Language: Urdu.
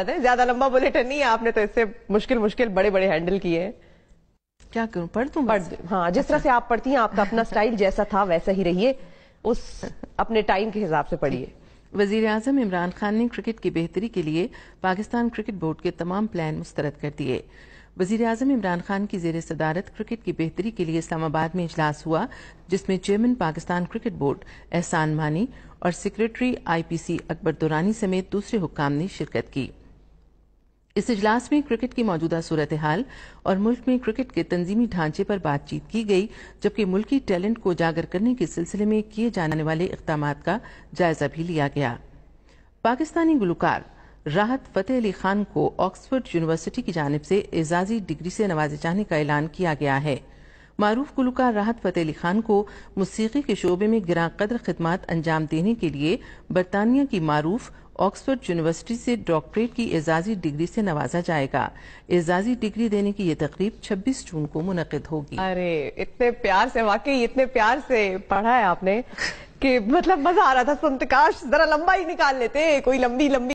زیادہ لمبا بلیٹن نہیں ہے آپ نے تو اس سے مشکل مشکل بڑے بڑے ہینڈل کیے ہیں ہاں، جس طرح سے آپ پڑھتی ہیں آپ کا اپنا جیسا تھا ویسا ہی رہیے اس اپنے ٹائم کے سے جی۔ وزیر اعظم عمران خان نے کرکٹ کی بہتری کے لیے پاکستان کرکٹ بورڈ کے تمام پلان مسترد کر دیے وزیر اعظم عمران خان کی زیر صدارت کرکٹ کی بہتری کے لیے اسلام آباد میں اجلاس ہوا جس میں chairman Pakistan cricket board Ehsan Mani اور سیکرٹری آئی پی سی اکبر دورانی سمیت دوسرے حکام نے شرکت کی اس اجلاس میں کرکٹ کی موجودہ صورتحال اور ملک میں کرکٹ کے تنظیمی ڈھانچے پر بات چیت کی گئی جبکہ ملکی ٹیلنٹ کو اجاگر کرنے کے سلسلے میں کیے جانے والے اقدامات کا جائزہ بھی لیا گیا پاکستانی گلوکار راحت فتح علی خان کو آکسفورڈ یونیورسٹی کی جانب سے اعزازی ڈگری سے نوازے جانے کا اعلان کیا گیا ہے معروف گلوکار راحت فتح علی خان کو موسیقی کے شعبے میں گراں قدر خدمات انجام دینے کے لیے برطانیہ کی معروف آکسفرڈ یونیورسٹی سے ڈاکٹریٹ کی اعزازی ڈگری سے نوازا جائے گا اعزازی ڈگری دینے کی یہ تقریب چھبیس جون کو منعقد ہوگی ارے اتنے پیار سے واقعی اتنے پیار سے پڑھا ہے آپ نے کہ مطلب مزہ آ رہا تھا ذرا لمبا ہی نکال لیتے کوئی لمبی